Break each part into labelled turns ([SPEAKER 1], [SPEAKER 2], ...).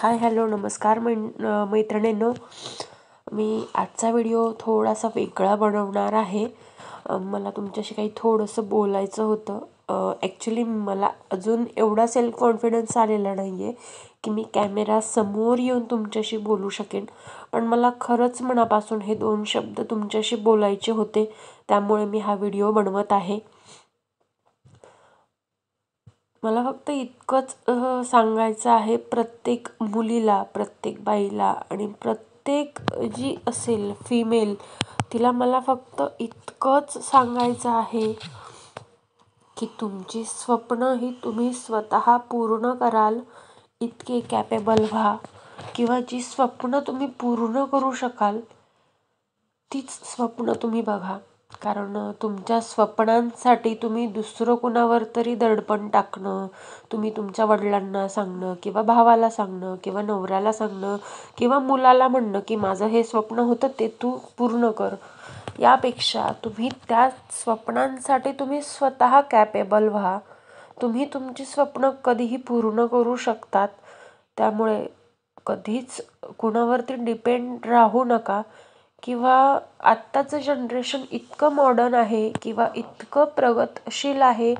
[SPEAKER 1] Hi hello नमस्कार मै मैत्रिणींनो मी आजचा व्हिडिओ थोडासा वेगळा बनवणार आहे मला तुमच्याशी काही थोडंसं बोलायचं होतं ॲक्च्युली मला अजून एवढा सेल्फ कॉन्फिडन्स आलेला नाही आहे की मी कॅमेरा समोर येऊन तुमच्याशी बोलू शकेन पण मला खरंच मनापासून हे दोन शब्द तुमच्याशी बोलायचे होते त्यामुळे मी हा व्हिडिओ बनवत आहे मला फक्त इतकंच सांगायचं आहे प्रत्येक मुलीला प्रत्येक बाईला आणि प्रत्येक जी असेल फिमेल तिला मला फक्त इतकंच सांगायचं आहे की तुमची स्वप्न ही तुम्ही स्वतः पूर्ण कराल इतके कॅपेबल व्हा किंवा जी स्वप्न तुम्ही पूर्ण करू शकाल तीच स्वप्न तुम्ही बघा कारण तुमच्या स्वप्नांसाठी तुम्ही दुसरं कुणावर तरी दडपण टाकणं तुम्ही तुमच्या वडिलांना सांगणं किंवा भावाला सांगणं किंवा नवऱ्याला सांगणं किंवा मुलाला म्हणणं की माझं हे स्वप्न होतं ते तू पूर्ण कर यापेक्षा तुम्ही त्या स्वप्नांसाठी तुम्ही स्वतः कॅपेबल व्हा तुम्ही तुमची स्वप्न कधीही पूर्ण करू शकतात त्यामुळे कधीच कुणावरती डिपेंड राहू नका किंवा आत्ताचं जनरेशन इतकं मॉडर्न आहे किंवा इतकं प्रगतशील आहे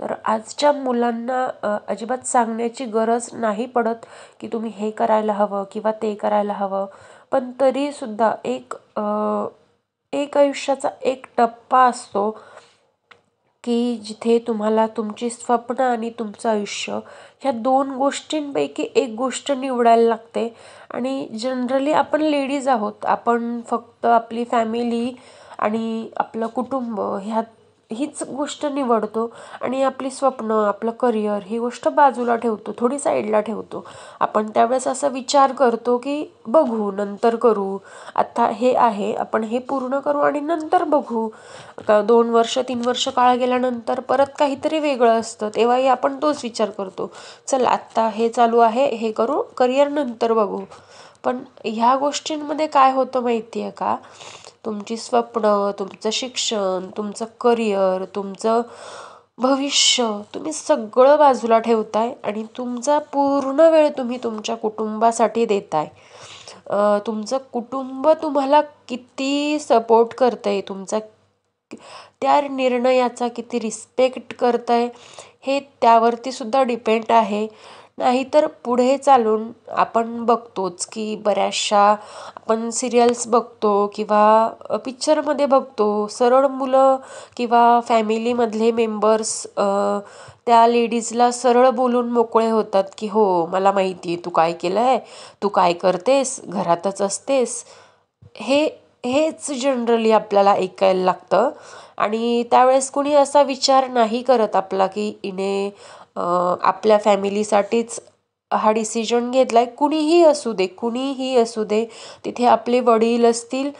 [SPEAKER 1] तर आजच्या मुलांना अजिबात सांगण्याची गरज नाही पडत की तुम्ही हे करायला हवं किंवा ते करायला हवं पण तरीसुद्धा एक एक आयुष्याचा एक टप्पा असतो की जिथे तुम्हाला तुमची स्वप्न आणि तुमचं आयुष्य ह्या दोन गोष्टींपैकी एक गोष्ट निवडायला लागते आणि जनरली आपण लेडीज आहोत आपण फक्त आपली फॅमिली आणि आपलं कुटुंब ह्यात हीच गोष्ट निवडतो आणि आपली स्वप्न आपलं करिअर ही गोष्ट बाजूला ठेवतो थोडी साईडला ठेवतो आपण त्यावेळेस असा विचार करतो की बघू नंतर करू आत्ता हे आहे आपण हे पूर्ण करू आणि नंतर बघू आता दोन वर्ष तीन वर्ष काळ गेल्यानंतर परत काहीतरी वेगळं असतं तेव्हाही आपण तोच विचार करतो चल आत्ता हे चालू आहे हे करू करिअर नंतर बघू पण ह्या गोष्टींमध्ये काय होतं माहिती आहे का तुमची स्वप्न तुमचं शिक्षण तुमचं करिअर तुमचं भविष्य तुम्ही सगळं बाजूला ठेवताय आणि तुमचा पूर्ण वेळ तुम्ही तुमच्या कुटुंबासाठी देताय तुमचं कुटुंब तुम्हाला किती सपोर्ट करतं आहे तुमचा त्या निर्णयाचा किती रिस्पेक्ट करत आहे हे त्यावरती सुद्धा डिपेंड आहे नाही तर पुढे चालून आपण बघतोच की बऱ्याचशा आपण सिरियल्स बघतो किंवा पिक्चरमध्ये बघतो सरळ मुलं किंवा फॅमिलीमधले मेंबर्स त्या लेडीजला सरळ बोलून मोकळे होतात की हो मला माहिती आहे तू काय केलं आहे तू काय करतेस घरातच असतेस हे हेच जनरली आपल्याला ऐकायला लागतं आणि त्यावेळेस कुणी असा विचार नाही करत आपला की इने आपल्या फॅमिलीसाठीच हा डिसिजन घेतला आहे कुणीही असू दे कुणीही असू दे तिथे आपले वडील असतील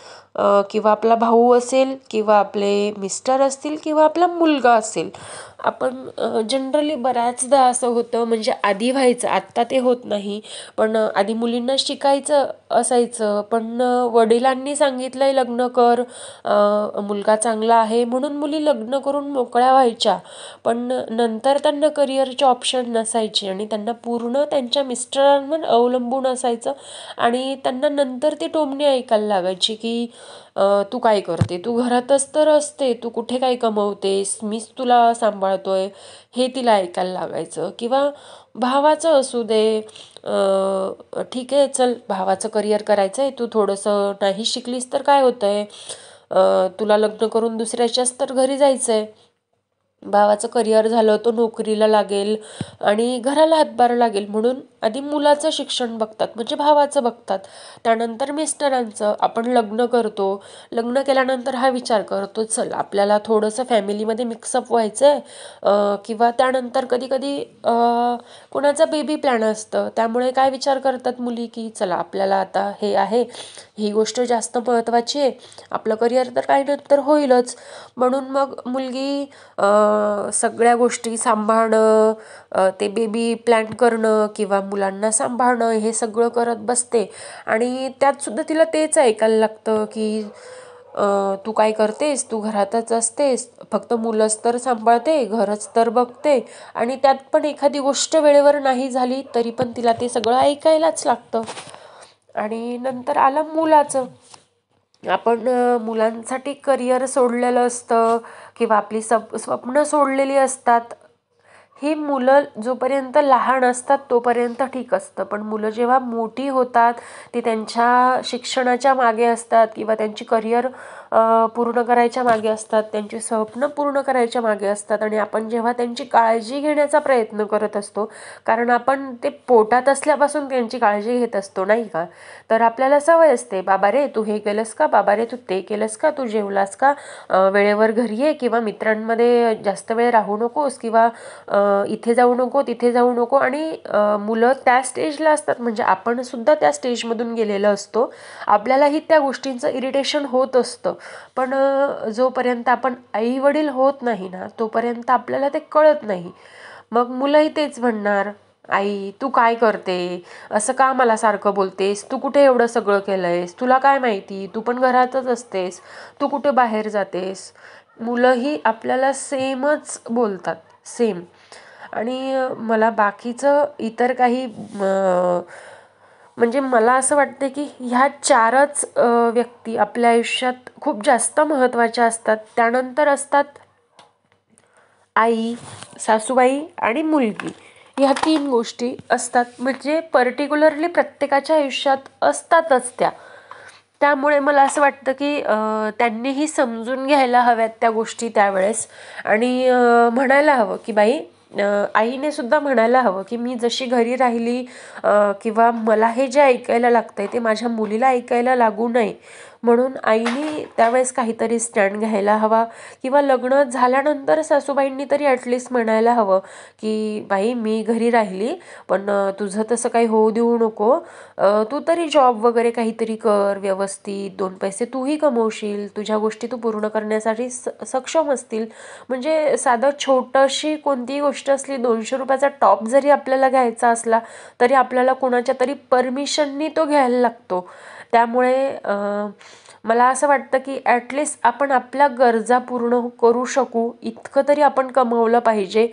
[SPEAKER 1] किंवा आपला भाऊ असेल किंवा आपले मिस्टर असतील किंवा आपला मुलगा असेल आपण जनरली बऱ्याचदा असं होतं म्हणजे आधी व्हायचं आत्ता ते होत नाही पण आधी मुलींना शिकायचं असायचं पण वडिलांनी सांगितलं आहे लग्न कर मुलगा चांगला आहे म्हणून मुली लग्न करून मोकळ्या व्हायच्या पण नंतर त्यांना करिअरचे ऑप्शन नसायचे आणि त्यांना पूर्ण त्यांच्या मिस्टरांवर अवलंबून असायचं आणि त्यांना नंतर ती टोमणी ऐकायला लागायची की तू काय करते तू घरातच तर असते तू कुठे काय कमवतेस मीच तुला सांभाळतो आहे हे तिला ऐकायला लागायचं किंवा भावाचं असू दे ठीक आहे चल भावाचं करिअर करायचं आहे तू थोडंसं नाही शिकलीस तर काय होतं आहे तुला लग्न करून दुसऱ्याच्याच तर घरी जायचं आहे भावाचं करिअर झालं तो नोकरीला लागेल आणि घराला हातभार लागेल म्हणून आधी मुलाचं शिक्षण बघतात म्हणजे भावाचं बघतात त्यानंतर मिस्टरांचं आपण लग्न करतो लग्न केल्यानंतर हा विचार करतो चल आपल्याला थोडंसं फॅमिलीमध्ये मिक्सअप व्हायचं आहे किंवा त्यानंतर कधी कधी कोणाचा बेबी प्लॅन असतं त्यामुळे काय विचार करतात मुली की चला आपल्याला आता हे आहे ही गोष्ट जास्त महत्त्वाची आहे आपलं करिअर तर काही नंतर होईलच म्हणून मग मुलगी सगळ्या गोष्टी सांभाळणं ते बेबी प्लॅन करणं किंवा मुलांना सांभाळणं हे सगळं करत बसते आणि त्यातसुद्धा तिला तेच ऐकायला लागतं की तू काय करतेस तू घरातच असतेस फक्त मुलंच तर सांभाळते घरच तर बघते आणि त्यात पण एखादी गोष्ट वेळेवर नाही झाली तरी पण तिला ते सगळं ऐकायलाच लागतं आणि नंतर आलं मुलाचं आपण मुलांसाठी करिअर सोडलेलं असतं किंवा आपली सप स्वप्न सोडलेली असतात ही मुलं जोपर्यंत लहान असतात तोपर्यंत ठीक असतं पण मुलं जेव्हा मोठी होतात ती त्यांच्या शिक्षणाच्या मागे असतात किंवा त्यांची करिअर पूर्ण करायच्या मागे असतात त्यांची स्वप्न पूर्ण करायच्या मागे असतात आणि आपण जेव्हा त्यांची काळजी घेण्याचा प्रयत्न करत असतो कारण आपण ते पोटात असल्यापासून त्यांची काळजी घेत असतो नाही का तर आपल्याला सवय असते बाबा रे तू हे केलंस का बाबा रे तू ते केलंस का तू जेवलास का वेळेवर घरी ये किंवा मित्रांमध्ये जास्त वेळ राहू नकोस किंवा इथे जाऊ नको तिथे जाऊ नको आणि मुलं त्या स्टेजला असतात म्हणजे आपण सुद्धा त्या स्टेजमधून गेलेलं असतो आपल्यालाही त्या गोष्टींचं इरिटेशन होत असतं पण जोपर्यंत आपण आई वडील होत नाही ना तोपर्यंत आपल्याला ते कळत नाही मग मुलंही तेच म्हणणार आई तू काय करते असं का मला सारखं बोलतेस तू कुठे एवढं सगळं केलं आहेस तुला काय माहिती तू पण घरातच असतेस तू कुठे बाहेर जातेस मुलंही आपल्याला सेमच बोलतात सेम आणि मला बाकीचं इतर काही म्हणजे मला असं वाटते की ह्या चारच व्यक्ती आपल्या आयुष्यात खूप जास्त महत्त्वाच्या असतात त्यानंतर असतात आई सासूबाई आणि मुलगी ह्या तीन गोष्टी असतात म्हणजे पर्टिक्युलरली प्रत्येकाच्या आयुष्यात असतातच त्या त्यामुळे मला असं वाटतं की त्यांनीही समजून घ्यायला हव्यात त्या गोष्टी त्यावेळेस आणि म्हणायला हवं की बाई आईने सुद्धा म्हणायला हवं की मी जशी घरी राहिली किंवा मला हे जे ऐकायला लागतं ते माझ्या मुलीला ऐकायला लागू नये म्हणून आईने त्यावेळेस काहीतरी स्टँड घ्यायला हवा किंवा लग्न झाल्यानंतर सासूबाईंनी तरी ॲटलिस्ट म्हणायला हवं की बाई मी घरी राहिली पण तुझं तसं काही होऊ देऊ नको तू तरी जॉब वगैरे काहीतरी कर व्यवस्थित दोन पैसे तूही कमवशील तुझ्या गोष्टी तू पूर्ण करण्यासाठी स सक्षम असतील म्हणजे साधं छोटशी कोणतीही गोष्ट असली दोनशे रुपयाचा टॉप जरी आपल्याला घ्यायचा असला तरी आपल्याला कोणाच्या तरी परमिशननी तो घ्यायला लागतो त्यामुळे मला असं वाटतं की ॲटलिस्ट आपण आपल्या गरजा पूर्ण करू शकू इतकं तरी आपण कमवलं पाहिजे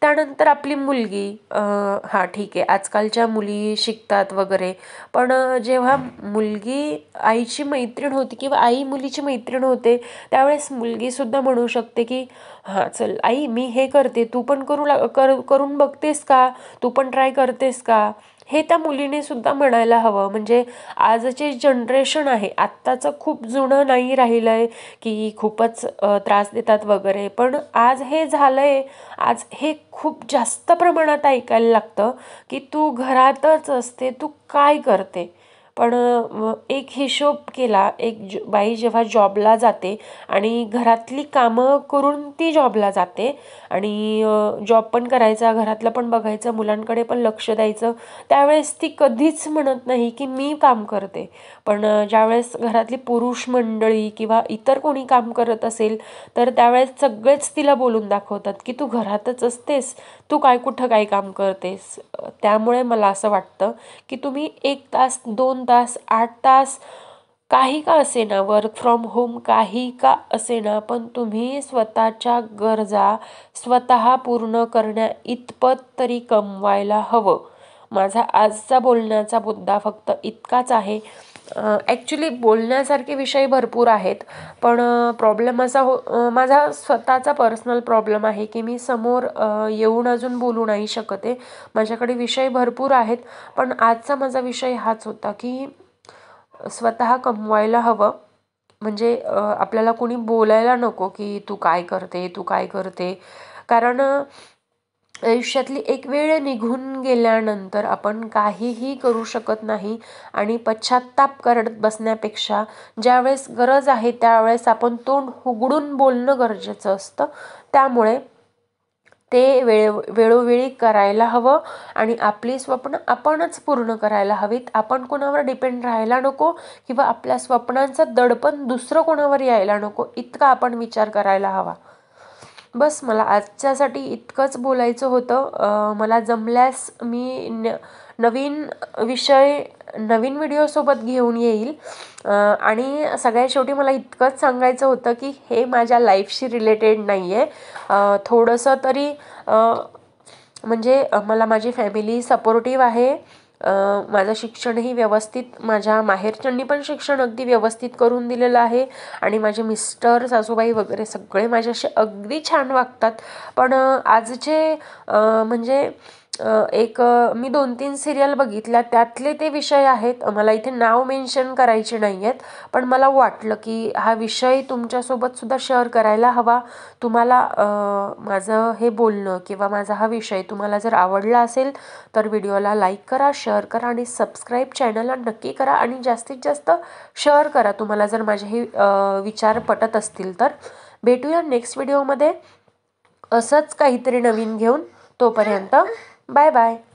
[SPEAKER 1] त्यानंतर आपली मुलगी हां ठीक आहे आजकालच्या मुली शिकतात वगैरे पण जेव्हा मुलगी आईची मैत्रीण होती किंवा आई मुलीची मैत्रीण होते त्यावेळेस मुलगीसुद्धा म्हणू शकते की हां चल आई मी हे करते तू पण करू ला कर करून बघतेस का तू पण ट्राय करतेस का हे त्या मुलीने सुद्धा म्हणायला हवं म्हणजे आजचे जनरेशन आहे आत्ताचं खूप जुनं नाही राहिलं आहे की खूपच त्रास देतात वगैरे पण आज हे झालं आहे आज हे खूप जास्त प्रमाणात ऐकायला लागतं की तू घरातच असते तू काय करते पण एक हिशोब केला एक ज बाई जेव्हा जॉबला जाते आणि घरातली कामं करून ती जॉबला जाते आणि जॉब पण करायचा घरातलं पण बघायचं मुलांकडे पण लक्ष द्यायचं त्यावेळेस ती कधीच म्हणत नाही की मी काम करते पण ज्यावेळेस घरातली पुरुष मंडळी किंवा इतर कोणी काम करत असेल तर त्यावेळेस सगळेच तिला बोलून दाखवतात की तू घरातच असतेस तू काय कुठं काय काम करतेस त्यामुळे मला असं वाटतं की तुम्ही एक तास दोन तास आठ तास काही का असेना वर्क फ्रॉम होम काही का असेना पण तुम्ही स्वतःच्या गरजा स्वतः पूर्ण करण्या इतपत तरी कमवायला हवं माझा आजचा बोलण्याचा मुद्दा फक्त इतकाच आहे ॲक्च्युली बोलण्यासारखे विषय भरपूर आहेत पण प्रॉब्लेम असा हो माझा स्वतःचा पर्सनल प्रॉब्लेम आहे की मी समोर येऊन अजून बोलू नाही शकत आहे माझ्याकडे विषय भरपूर आहेत पण आजचा माझा विषय हाच होता की स्वतः कमवायला हवं म्हणजे आपल्याला कोणी बोलायला नको की तू काय करते तू काय करते कारण आयुष्यातली एक वेळ निघून गेल्यानंतर आपण काहीही करू शकत नाही आणि पश्चाताप करत बसण्यापेक्षा ज्यावेळेस गरज आहे त्यावेळेस आपण तोंड उघडून बोलणं गरजेचं असतं त्यामुळे ते वेळ वेळोवेळी करायला हवं आणि आपली स्वप्न आपणच पूर्ण करायला हवीत आपण कोणावर डिपेंड राहायला नको किंवा आपल्या स्वप्नांचं दडपण दुसरं कोणावर यायला नको इतका आपण विचार करायला हवा बस मला आजच्यासाठी इतकंच बोलायचं होतं मला जमल्यास मी न नवीन विषय नवीन व्हिडिओसोबत घेऊन येईल आणि सगळ्यात शेवटी मला इतकंच सांगायचं होतं की हे माझ्या लाईफशी रिलेटेड नाही आहे थोडंसं तरी म्हणजे मला माझी फॅमिली सपोर्टिव्ह आहे माझं शिक्षणही व्यवस्थित माझ्या माहेरच्यांनी पण शिक्षण अगदी व्यवस्थित करून दिलेलं आहे आणि माझे मिस्टर सासूबाई वगैरे सगळे माझ्याशी अगदी छान वागतात पण आजचे म्हणजे एक मी दोन तीन सिरियल बघितल्या त्यातले ते विषय आहेत मला इथे नाव मेन्शन करायचे नाही आहेत पण मला वाटलं की हा विषय तुमच्यासोबतसुद्धा शेअर करायला हवा तुम्हाला माझं हे बोलणं किंवा माझा हा विषय तुम्हाला जर आवडला असेल तर व्हिडिओला लाईक करा शेअर करा आणि सबस्क्राईब चॅनलला नक्की करा आणि जास्तीत जास्त शेअर करा तुम्हाला जर माझे हे विचार पटत असतील तर भेटूया नेक्स्ट व्हिडिओमध्ये असंच काहीतरी नवीन घेऊन तोपर्यंत Bye bye.